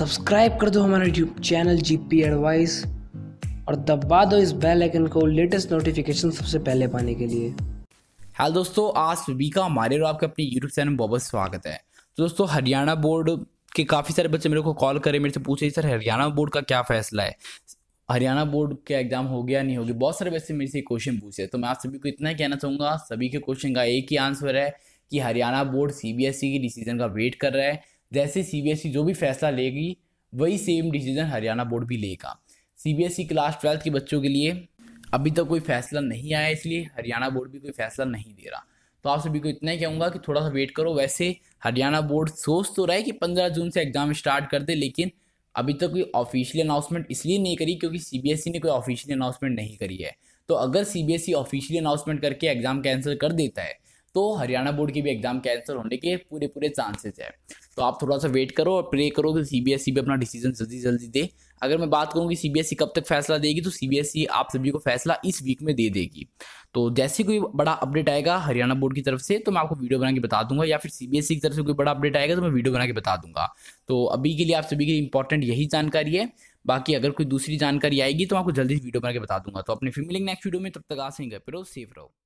subscribe कर दो हमारा YouTube channel G P advice और दबा दो इस बेल आइकन को लेटेस्ट नोटिफिकेशन सबसे पहले पाने के लिए हेलो दोस्तों आज वी का हमारे और आपके अपने यूट्यूब चैनल में बहुत बहुत स्वागत है तो दोस्तों हरियाणा बोर्ड के काफ़ी सारे बच्चे मेरे को कॉल करे मेरे से पूछे सर हरियाणा बोर्ड का क्या फैसला है हरियाणा बोर्ड का एग्जाम हो गया नहीं होगी बहुत सारे बच्चे मेरे से क्वेश्चन पूछे तो मैं आप सभी को इतना ही कहना चाहूँगा सभी के क्वेश्चन का एक ही आंसर है कि हरियाणा बोर्ड सीबीएसई e की डिसीजन का वेट कर रहा है जैसे सीबीएसई e जो भी फैसला लेगी वही सेम डिसीजन हरियाणा बोर्ड भी लेगा सीबीएसई क्लास ट्वेल्थ के बच्चों के लिए अभी तक तो कोई फैसला नहीं आया इसलिए हरियाणा बोर्ड भी कोई फैसला नहीं दे रहा तो आप सभी को इतना ही कहूँगा कि थोड़ा सा वेट करो वैसे हरियाणा बोर्ड सोच तो रहा है कि पंद्रह जून से एग्ज़ाम स्टार्ट कर दे लेकिन अभी तक तो कोई ऑफिशियल अनाउंसमेंट इसलिए नहीं करी क्योंकि सीबीएसई e ने कोई ऑफिशियल अनाउंसमेंट नहीं करी है तो अगर सीबीएसई ऑफिशियली अनाउंसमेंट करके एग्ज़ाम कैंसिल कर देता है तो हरियाणा बोर्ड की भी एग्जाम कैंसिल होने के पूरे पूरे चांसेस है तो आप थोड़ा सा वेट करो और प्रे करो कि सी बी एस ई भी अपना डिसीजन जल्दी जल्दी दे अगर मैं बात करूँ कि सी बी एस ई कब तक फैसला देगी तो सी बी एस ई आप सभी को फैसला इस वीक में दे देगी तो जैसे कोई बड़ा अपडेट आएगा हरियाणा बोर्ड की तरफ से तो मैं आपको वीडियो बना के बता दूंगा या फिर सी बी एस ई की तरफ से कोई बड़ा अपडेट आएगा तो मैं वीडियो बना के बता दूंगा तो अभी के लिए आप सभी के लिए इंपॉर्टेंट यही जानकारी है बाकी अगर कोई दूसरी जानकारी आएगी तो मैं आपको जल्दी वीडियो बना के बता दूंगा तो अपने फिल्म मिलेंगे नेक्स्ट वीडियो में तब तक आ सेंगे फिर सेफ रहो